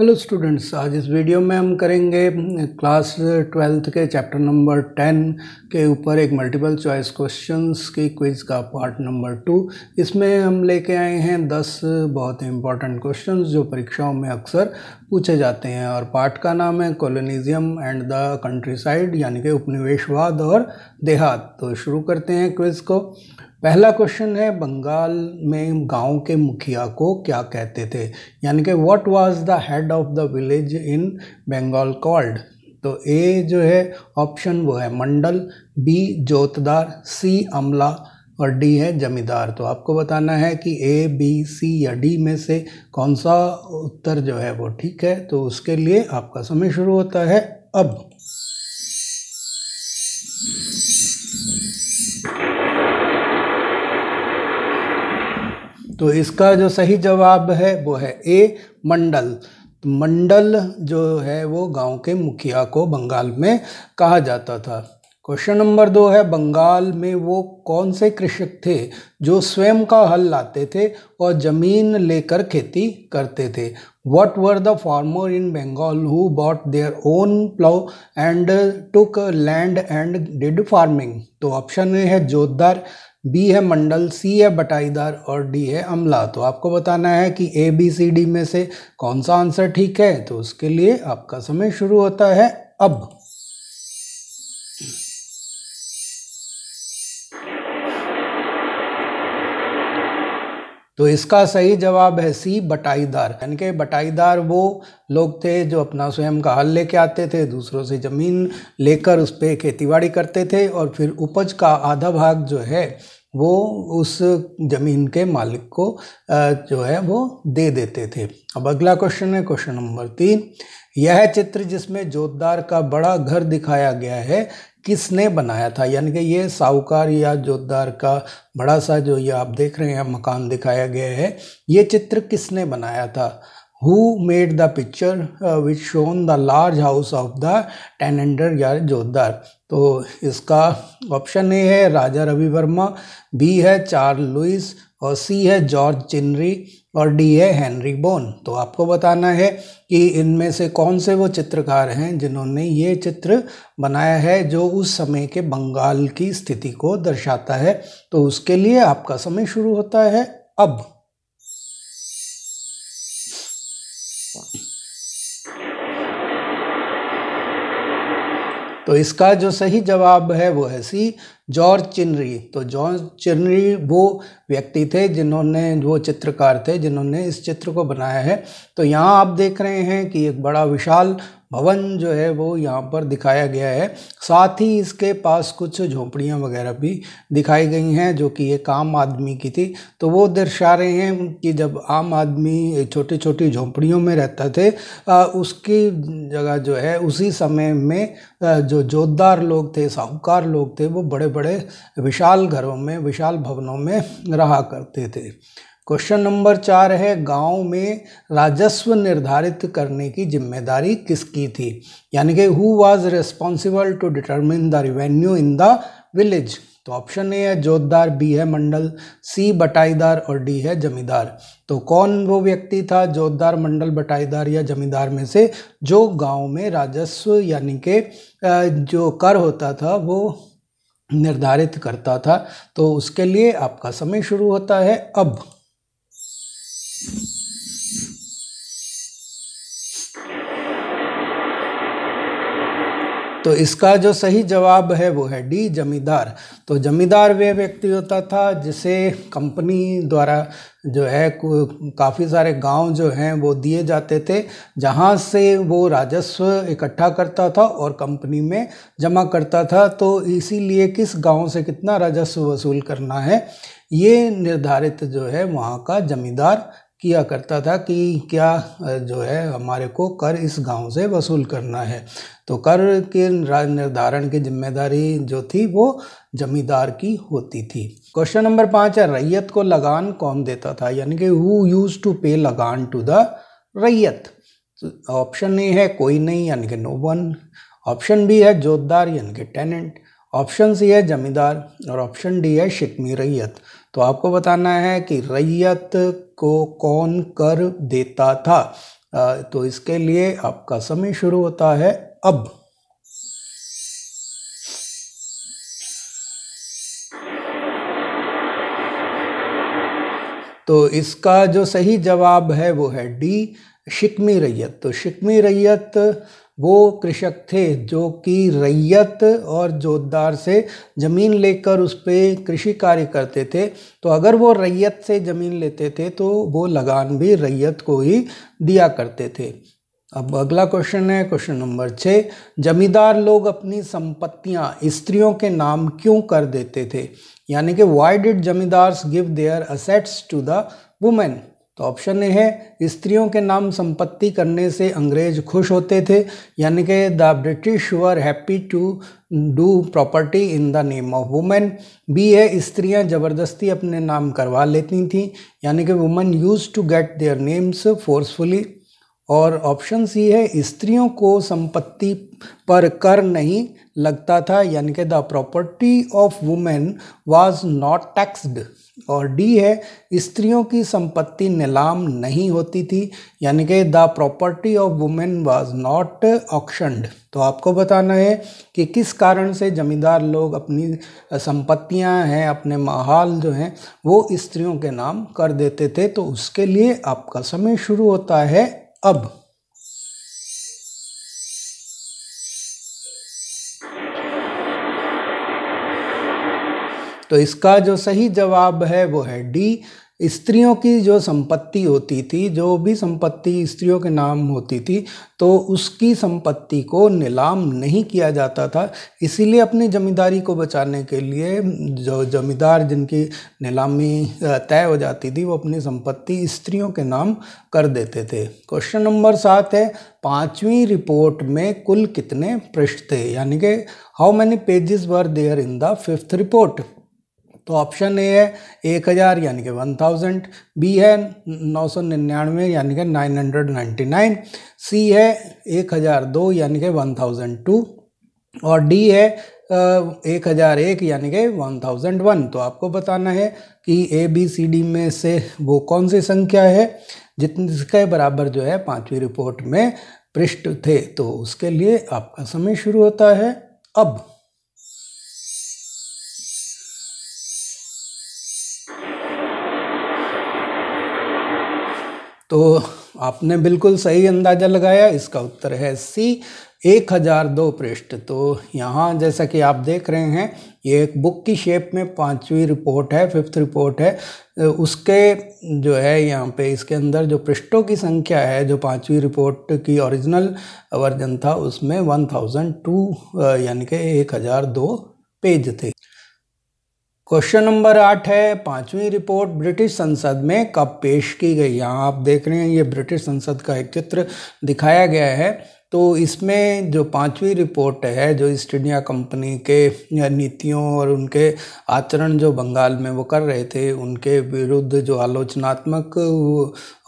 hello students आज इस video में हम करेंगे क्लास ट्वेल्थ के चैप्टर नंबर टेन के ऊपर एक मल्टीपल चॉइस क्वेश्चंस की क्विज का पार्ट नंबर टू इसमें हम लेके आए हैं दस बहुत इंपॉर्टेंट क्वेश्चंस जो परीक्षाओं में अक्सर पूछे जाते हैं और पार्ट का नाम है colonialism and the countryside यानी कि उपनिवेशवाद और देहात तो शुरू करते हैं क्विज़ को पहला क्वेश्चन है बंगाल में गांव के मुखिया को क्या कहते थे यानी कि what was the head of the village in Bengal called तो ए जो है ऑप्शन वो है मंडल बी जोतदार सी अमला और डी है जमींदार तो आपको बताना है कि ए बी सी या डी में से कौन सा उत्तर जो है वो ठीक है तो उसके लिए आपका समय शुरू होता है अब तो इसका जो सही जवाब है वो है ए मंडल तो मंडल जो है वो गांव के मुखिया को बंगाल में कहा जाता था क्वेश्चन नंबर दो है बंगाल में वो कौन से कृषक थे जो स्वयं का हल लाते थे और ज़मीन लेकर खेती करते थे what were the farmer in Bengal who bought their own plough and took land and did farming तो ऑप्शन ए है जोधार बी है मंडल सी है बटाईदार और डी है अमला तो आपको बताना है कि ए बी सी डी में से कौन सा आंसर ठीक है तो उसके लिए आपका समय शुरू होता है अब तो इसका सही जवाब है सी बटाईदार यानी कि बटाईदार वो लोग थे जो अपना स्वयं का हल लेके आते थे दूसरों से ज़मीन लेकर उस पर खेती करते थे और फिर उपज का आधा भाग जो है वो उस ज़मीन के मालिक को जो है वो दे देते थे अब अगला क्वेश्चन है क्वेश्चन नंबर तीन यह चित्र जिसमें जोतदार का बड़ा घर दिखाया गया है किसने बनाया था यानी कि ये साहूकार या जोतदार का बड़ा सा जो ये आप देख रहे हैं मकान दिखाया गया है ये चित्र किसने बनाया था who made the picture which shown the large house of the tenant या जोतदार तो इसका ऑप्शन ए है राजा रवि वर्मा बी है चार लुइस और सी है जॉर्ज चिनरी और डी है हेनरी बोन तो आपको बताना है कि इनमें से कौन से वो चित्रकार हैं जिन्होंने ये चित्र बनाया है जो उस समय के बंगाल की स्थिति को दर्शाता है तो उसके लिए आपका समय शुरू होता है अब तो इसका जो सही जवाब है वो है सी जॉर्ज चिनरी तो जॉर्ज चिनरी वो व्यक्ति थे जिन्होंने वो चित्रकार थे जिन्होंने इस चित्र को बनाया है तो यहाँ आप देख रहे हैं कि एक बड़ा विशाल भवन जो है वो यहाँ पर दिखाया गया है साथ ही इसके पास कुछ झोपड़ियाँ वगैरह भी दिखाई गई हैं जो कि एक आम आदमी की थी तो वो दर्शा रहे हैं कि जब आम आदमी छोटी छोटी झोपड़ियों में रहता थे उसकी जगह जो है उसी समय में जो जोतदार लोग थे साहूकार लोग थे वो बड़े बड़े विशाल घरों में विशाल भवनों में रहा करते थे क्वेश्चन नंबर चार है गांव में राजस्व निर्धारित करने की जिम्मेदारी किसकी थी यानी कि who was responsible to determine the revenue in the village तो ऑप्शन ए है जोतदार बी है मंडल सी बटाईदार और डी है जमींदार तो कौन वो व्यक्ति था जोतदार मंडल बटाईदार या जमींदार में से जो गांव में राजस्व यानी के जो कर होता था वो निर्धारित करता था तो उसके लिए आपका समय शुरू होता है अब तो इसका जो सही जवाब है वो है डी जमींदार तो जमींदार वह व्यक्ति होता था जिसे कंपनी द्वारा जो है काफ़ी सारे गांव जो हैं वो दिए जाते थे जहां से वो राजस्व इकट्ठा करता था और कंपनी में जमा करता था तो इसीलिए किस गांव से कितना राजस्व वसूल करना है ये निर्धारित जो है वहाँ का जमींदार किया करता था कि क्या जो है हमारे को कर इस गांव से वसूल करना है तो कर के निर्धारण की जिम्मेदारी जो थी वो जमींदार की होती थी क्वेश्चन नंबर पाँच है रैयत को लगान कौन देता था यानी कि हु यूज़ टू पे लगान टू द रैयत तो ऑप्शन ए है कोई नहीं यानी कि नो वन ऑप्शन बी है जोतदार यानी कि टेनेंट ऑप्शन सी है जमींदार और ऑप्शन डी है शिकमी रैयत तो आपको बताना है कि रैयत को कौन कर देता था तो इसके लिए आपका समय शुरू होता है अब तो इसका जो सही जवाब है वो है डी शिकमी रैयत तो शिकमी रैयत वो कृषक थे जो कि रैयत और जोतदार से ज़मीन लेकर उस पर कृषि कार्य करते थे तो अगर वो रैयत से ज़मीन लेते थे तो वो लगान भी रैयत को ही दिया करते थे अब अगला क्वेश्चन है क्वेश्चन नंबर छः जमींदार लोग अपनी संपत्तियां स्त्रियों के नाम क्यों कर देते थे यानी कि why did zamindars give their assets to the women तो ऑप्शन ए है स्त्रियों के नाम संपत्ति करने से अंग्रेज खुश होते थे यानी कि the British were happy to do property in the name of women B है स्त्रियां ज़बरदस्ती अपने नाम करवा लेती थीं यानी कि women use to get their names forcefully और ऑप्शन सी है स्त्रियों को संपत्ति पर कर नहीं लगता था यानी कि the property of women was not taxed और डी है स्त्रियों की संपत्ति नीलाम नहीं होती थी यानी कि the property of women was not auctioned तो आपको बताना है कि किस कारण से जमींदार लोग अपनी संपत्तियां हैं अपने महाल जो हैं वो स्त्रियों के नाम कर देते थे तो उसके लिए आपका समय शुरू होता है अब तो इसका जो सही जवाब है वो है डी स्त्रियों की जो संपत्ति होती थी जो भी संपत्ति स्त्रियों के नाम होती थी तो उसकी संपत्ति को नीलाम नहीं किया जाता था इसीलिए अपनी जमींदारी को बचाने के लिए जो जमींदार जिनकी नीलामी तय हो जाती थी वो अपनी संपत्ति स्त्रियों के नाम कर देते थे क्वेश्चन नंबर सात है पांचवी रिपोर्ट में कुल कितने पृष्ठ थे यानी कि how many pages were there in the fifth report तो ऑप्शन ए है एक हज़ार यानी कि वन थाउजेंड बी है नौ सौ निन्यानवे यानी कि nine hundred ninety nine C है एक हज़ार दो यानी कि वन थाउजेंड टू और डी है एक हज़ार एक यानी कि वन थाउजेंड वन तो आपको बताना है कि ए बी सी डी में से वो कौन सी संख्या है जिसके बराबर जो है पांचवी रिपोर्ट में पृष्ठ थे तो उसके लिए आपका समय शुरू होता है अब तो आपने बिल्कुल सही अंदाज़ा लगाया इसका उत्तर है सी एक हज़ार दो पृष्ठ तो यहाँ जैसा कि आप देख रहे हैं ये एक बुक की शेप में पांचवी रिपोर्ट है फिफ्थ रिपोर्ट है उसके जो है यहाँ पे इसके अंदर जो पृष्ठों की संख्या है जो पांचवी रिपोर्ट की ओरिजिनल वर्जन था उसमें वन थाउजेंड टू यानी कि एक हज़ार दो पेज थे क्वेश्चन नंबर आठ है पांचवी रिपोर्ट ब्रिटिश संसद में कब पेश की गई यहाँ आप देख रहे हैं ये ब्रिटिश संसद का एक चित्र दिखाया गया है तो इसमें जो पांचवी रिपोर्ट है जो ईस्ट इंडिया कंपनी के नीतियों और उनके आचरण जो बंगाल में वो कर रहे थे उनके विरुद्ध जो आलोचनात्मक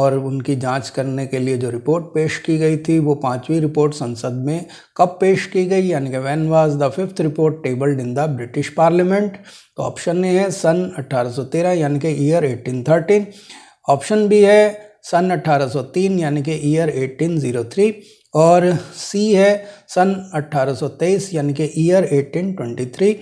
और उनकी जांच करने के लिए जो रिपोर्ट पेश की गई थी वो पांचवी रिपोर्ट संसद में कब पेश की गई यानी कि when was the fifth report tabled in the British parliament तो ऑप्शन ए है सन अट्ठारह यानी कि ईयर एटीन ऑप्शन बी है सन 1803 यानी कि ईयर 1803 और सी है सन 1823 यानी कि ईयर 1823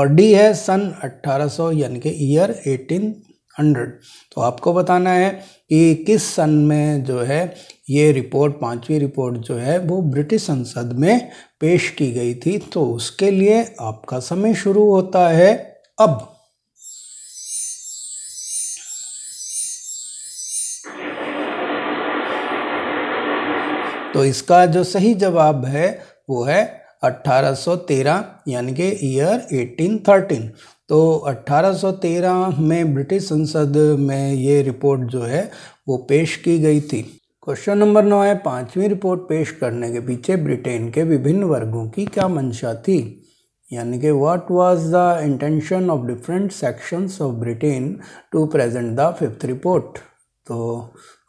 और डी है सन 1800 यानी कि ईयर 1800 तो आपको बताना है कि किस सन में जो है ये रिपोर्ट पांचवी रिपोर्ट जो है वो ब्रिटिश संसद में पेश की गई थी तो उसके लिए आपका समय शुरू होता है अब तो इसका जो सही जवाब है वो है 1813 यानी कि ईयर 1813 तो 1813 में ब्रिटिश संसद में ये रिपोर्ट जो है वो पेश की गई थी क्वेश्चन नंबर नौ है पांचवी रिपोर्ट पेश करने के पीछे ब्रिटेन के विभिन्न वर्गों की क्या मंशा थी यानी कि what was the intention of different sections of Britain to present the fifth report तो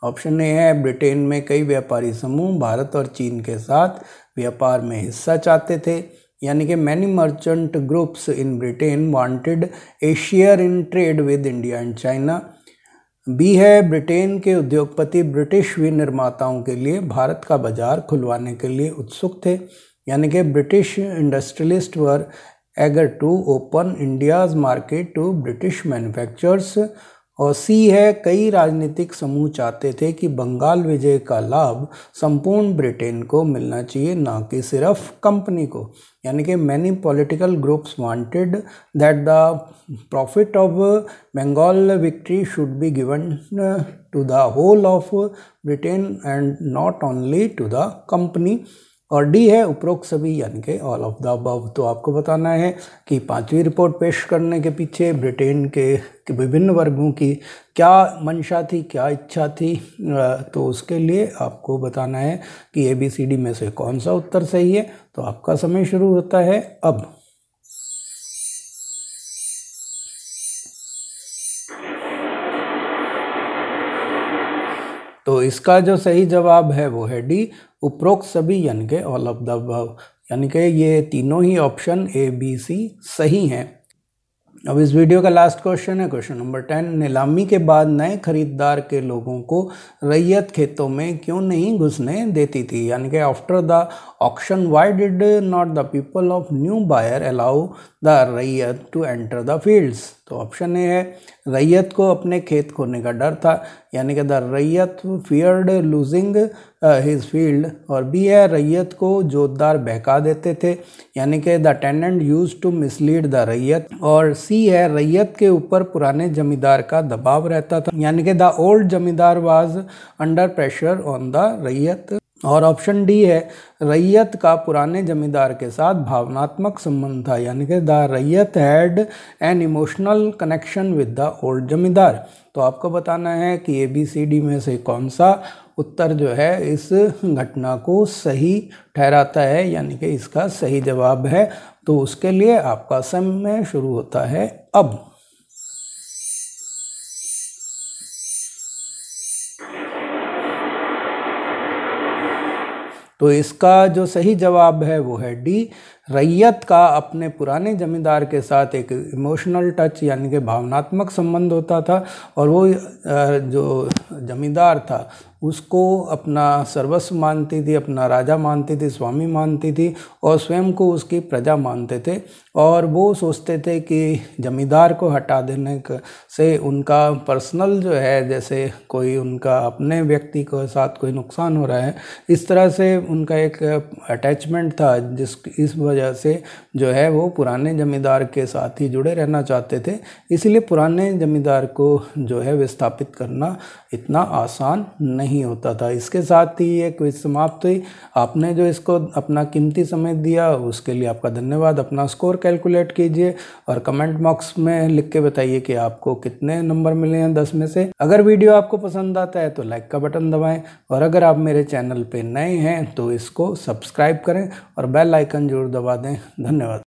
ऑप्शन ए है ब्रिटेन में कई व्यापारी समूह भारत और चीन के साथ व्यापार में हिस्सा चाहते थे यानी कि many merchant groups in Britain wanted a share in trade with India and China B है ब्रिटेन के उद्योगपति ब्रिटिश विनिर्माताओं के लिए भारत का बाजार खुलवाने के लिए उत्सुक थे यानी कि British industrialist were eager to open India's market to British manufacturers और सी है कई राजनीतिक समूह चाहते थे कि बंगाल विजय का लाभ संपूर्ण ब्रिटेन को मिलना चाहिए ना कि सिर्फ कंपनी को यानी कि many political groups wanted that the profit of Bengal victory should be given to the whole of Britain and not only to the company और डी है उपरोक्त सभी यानी कि ऑल ऑफ द अबव तो आपको बताना है कि पांचवी रिपोर्ट पेश करने के पीछे ब्रिटेन के, के विभिन्न वर्गों की क्या मंशा थी क्या इच्छा थी तो उसके लिए आपको बताना है कि ए बी सी डी में से कौन सा उत्तर सही है तो आपका समय शुरू होता है अब तो इसका जो सही जवाब है वो है डी उपरोक्त सभी यानी के ऑल ऑफ द अबव यानी कि ये तीनों ही ऑप्शन ए बी सी सही हैं अब इस वीडियो का लास्ट क्वेश्चन है क्वेश्चन नंबर टेन नीलामी के बाद नए खरीदार के लोगों को रैयत खेतों में क्यों नहीं घुसने देती थी यानी कि after the auction why did not the people of new buyer allow the raiyat to enter the fields तो ऑप्शन ए है रैयत को अपने खेत खोने का डर था यानी कि the raiyat feared losing his field और बी है रैयत को जोतदार बहका देते थे यानी कि the tenant use to mislead the raiyat और सी है रैयत के ऊपर पुराने जमींदार का दबाव रहता था यानी कि the old zamindar was under pressure on the raiyat और ऑप्शन डी है रैयत का पुराने जमींदार के साथ भावनात्मक संबंध था यानी कि the raiyat had an emotional connection with the old zamindar तो आपको बताना है कि ए बी सी डी में से कौन सा उत्तर जो है इस घटना को सही ठहराता है यानी कि इसका सही जवाब है तो उसके लिए आपका समय शुरू होता है अब तो इसका जो सही जवाब है वो है डी रैयत का अपने पुराने ज़मींदार के साथ एक इमोशनल टच यानी कि भावनात्मक संबंध होता था और वो जो ज़मींदार था उसको अपना सर्वस्व मानती थी अपना राजा मानती थी स्वामी मानती थी और स्वयं को उसकी प्रजा मानते थे और वो सोचते थे कि जमींदार को हटा देने से उनका पर्सनल जो है जैसे कोई उनका अपने व्यक्ति के साथ कोई नुकसान हो रहा है इस तरह से उनका एक अटैचमेंट था जिस इस वजह से जो है वो पुराने ज़मींदार के साथ ही जुड़े रहना चाहते थे इसलिए पुराने ज़मींदार को जो है विस्थापित करना इतना आसान नहीं होता था इसके साथ ही ये क्विज समाप्त हुई आपने जो इसको अपना कीमती समय दिया उसके लिए आपका धन्यवाद अपना स्कोर कैलकुलेट कीजिए और कमेंट बॉक्स में लिख के बताइए कि आपको कितने नंबर मिले हैं दस में से अगर वीडियो आपको पसंद आता है तो लाइक का बटन दबाएं और अगर आप मेरे चैनल पर नए हैं तो इसको सब्सक्राइब करें और बेल आइकन जरूर दबा दें धन्यवाद